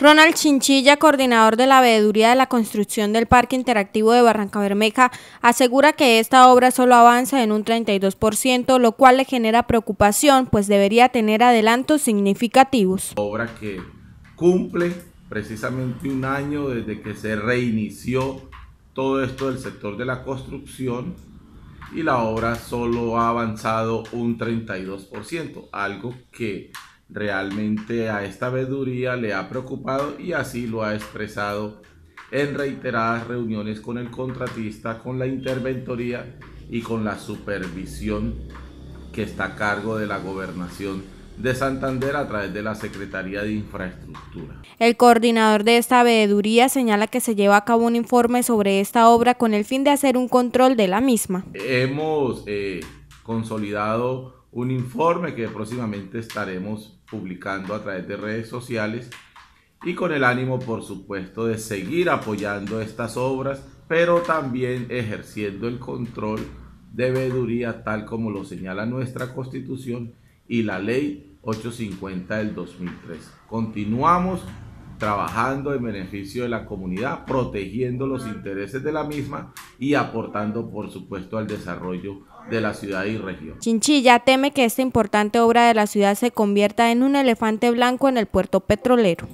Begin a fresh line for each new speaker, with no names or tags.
Ronald Chinchilla, coordinador de la veeduría de la construcción del Parque Interactivo de Barranca Bermeja, asegura que esta obra solo avanza en un 32%, lo cual le genera preocupación, pues debería tener adelantos significativos.
Obra que cumple precisamente un año desde que se reinició todo esto del sector de la construcción y la obra solo ha avanzado un 32%, algo que realmente a esta veeduría le ha preocupado y así lo ha expresado en reiteradas reuniones con el contratista, con la interventoría y con la supervisión que está a cargo de la gobernación de Santander a través de la Secretaría de Infraestructura.
El coordinador de esta veeduría señala que se lleva a cabo un informe sobre esta obra con el fin de hacer un control de la misma.
Hemos eh, consolidado un informe que próximamente estaremos publicando a través de redes sociales y con el ánimo, por supuesto, de seguir apoyando estas obras, pero también ejerciendo el control de veeduría tal como lo señala nuestra Constitución y la Ley 850 del 2003. Continuamos trabajando en beneficio de la comunidad, protegiendo los intereses de la misma y aportando, por supuesto, al desarrollo de la ciudad y región.
Chinchilla teme que esta importante obra de la ciudad se convierta en un elefante blanco en el puerto petrolero.